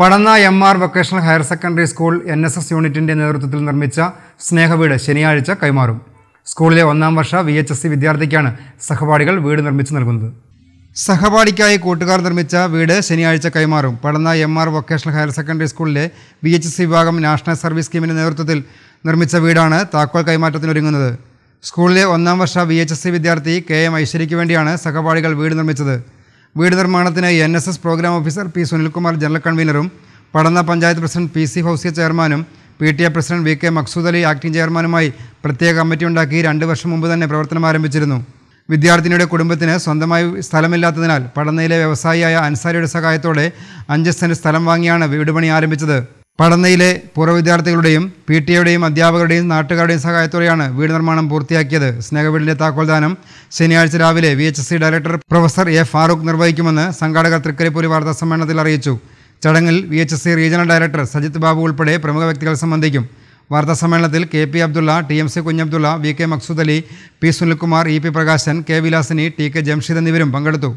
പടന്ന M R vocational higher secondary school N S S യൂണിറ്റിൻ്റെ നേതൃത്വത്തിൽ നിർമ്മിച്ച സ്നേഹവീട് ശനിയാഴ്ച കൈമാറും സ്കൂളിലെ ഒന്നാം വർഷ വി എച്ച് എസ് സി വിദ്യാർത്ഥിക്കാണ് സഹപാഠികൾ വീട് നിർമ്മിച്ചു നൽകുന്നത് സഹപാഠിക്കായി കൂട്ടുകാർ നിർമ്മിച്ച വീട് ശനിയാഴ്ച കൈമാറും Padanna M R vocational higher secondary സ്കൂളിലെ വി എച്ച് സി വിഭാഗം നാഷണൽ സർവീസ് സ്കീമിൻ്റെ നേതൃത്വത്തിൽ നിർമ്മിച്ച വീടാണ് താക്കോൽ കൈമാറ്റത്തിനൊരുങ്ങുന്നത് സ്കൂളിലെ ഒന്നാം വർഷ വി എച്ച് എസ് സി വിദ്യാർത്ഥി കെ എം ഐശ്വര്യയ്ക്ക് വേണ്ടിയാണ് സഹപാഠികൾ വീട് നിർമ്മിച്ചത് വീട് നിർമ്മാണത്തിനായി N S S programme officer P Sunilkumar general കൺവീനറും Padanna panchayat president P C Fousiya ചെയർമാനും P T A president V K Maqsood Ali acting ചെയർമാനുമായി പ്രത്യേക കമ്മിറ്റി ഉണ്ടാക്കി രണ്ട് വർഷം മുമ്പ് തന്നെ പ്രവർത്തനം ആരംഭിച്ചിരുന്നു വിദ്യാർത്ഥിനിയുടെ കുടുംബത്തിന് സ്വന്തമായി സ്ഥലമില്ലാത്തതിനാൽ പടന്നയിലെ വ്യവസായിയായ അൻസാരിയുടെ സഹായത്തോടെ അഞ്ച് സെന്റ് സ്ഥലം വാങ്ങിയാണ് വീടുപണി ആരംഭിച്ചത് പടന്നയിലെ പൂർവ്വ വിദ്യാർത്ഥികളുടെയും പി ടി എയുടെയും അധ്യാപകരുടെയും നാട്ടുകാരുടെയും സഹായത്തോടെയാണ് വീട് നിർമ്മാണം പൂർത്തിയാക്കിയത് സ്നേഹവീടിൻ്റെ താക്കോൽദാനം ശനിയാഴ്ച രാവിലെ V H S C director professor A Farooq നിർവഹിക്കുമെന്ന് സംഘാടകർ തൃക്കരിപ്പൂരി വാർത്താ സമ്മേളനത്തിൽ അറിയിച്ചു ചടങ്ങിൽ V H S C regional director Sajith Babu ഉൾപ്പെടെ പ്രമുഖ വ്യക്തികൾ സംബന്ധിക്കും വാർത്താ സമ്മേളനത്തിൽ K P Abdulla T M C Kunhabdulla V K Maqsood Ali P Sunilkumar E P Prakashan K Vilasini T K Jamsheed എന്നിവരും പങ്കെടുത്തു